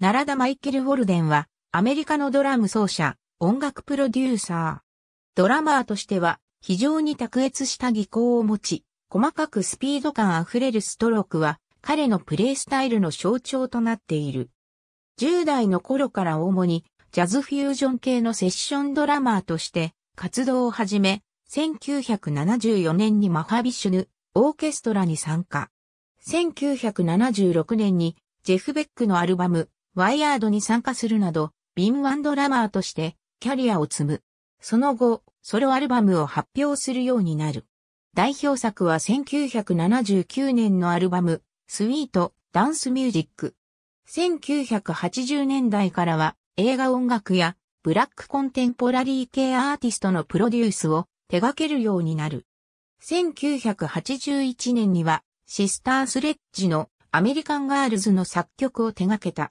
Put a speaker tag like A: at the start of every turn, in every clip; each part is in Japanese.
A: 奈良田マイケル・ウォルデンは、アメリカのドラム奏者、音楽プロデューサー。ドラマーとしては、非常に卓越した技巧を持ち、細かくスピード感あふれるストロークは、彼のプレイスタイルの象徴となっている。10代の頃から主に、ジャズフュージョン系のセッションドラマーとして、活動を始め、1974年にマハビシュヌ、オーケストラに参加。1976年に、ジェフ・ベックのアルバム、ワイヤードに参加するなど、敏腕ドラマーとしてキャリアを積む。その後、ソロアルバムを発表するようになる。代表作は1979年のアルバム、スィート・ダンス・ミュージック。1980年代からは映画音楽やブラックコンテンポラリー系アーティストのプロデュースを手掛けるようになる。1981年にはシスタースレッジのアメリカンガールズの作曲を手掛けた。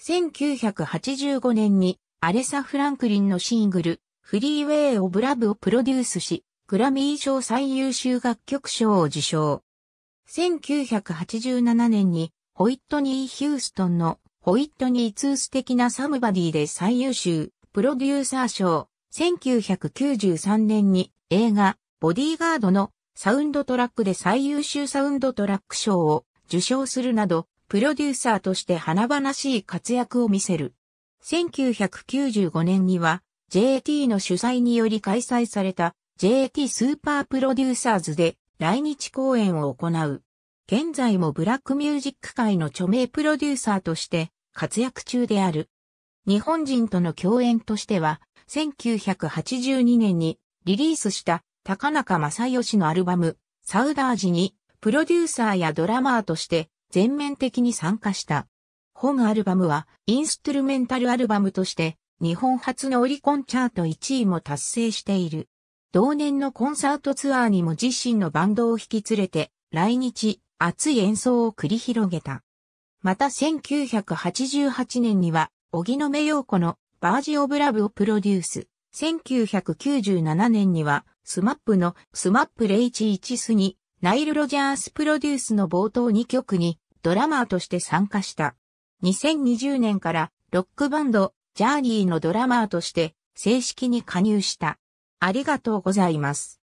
A: 1985年にアレサ・フランクリンのシングル、フリーウェイ・オブ・ラブをプロデュースし、グラミー賞最優秀楽曲賞を受賞。1987年にホイットニー・ヒューストンのホイットニー・ツース的なサムバディで最優秀プロデューサー賞。1993年に映画ボディーガードのサウンドトラックで最優秀サウンドトラック賞を受賞するなどプロデューサーとして華々しい活躍を見せる。1995年には JT の主催により開催された JT スーパープロデューサーズで来日公演を行う。現在もブラックミュージック界の著名プロデューサーとして活躍中である。日本人との共演としては、1982年にリリースした高中正義のアルバム、サウダージにプロデューサーやドラマーとして全面的に参加した。本アルバムはインストゥルメンタルアルバムとして日本初のオリコンチャート1位も達成している。同年のコンサートツアーにも自身のバンドを引き連れて来日、熱い演奏を繰り広げた。また1988年には、荻野目洋子のバージオブラブをプロデュース。1997年には、スマップのスマップ011スに、ナイル・ロジャースプロデュースの冒頭2曲にドラマーとして参加した。2020年からロックバンド、ジャーニーのドラマーとして正式に加入した。ありがとうございます。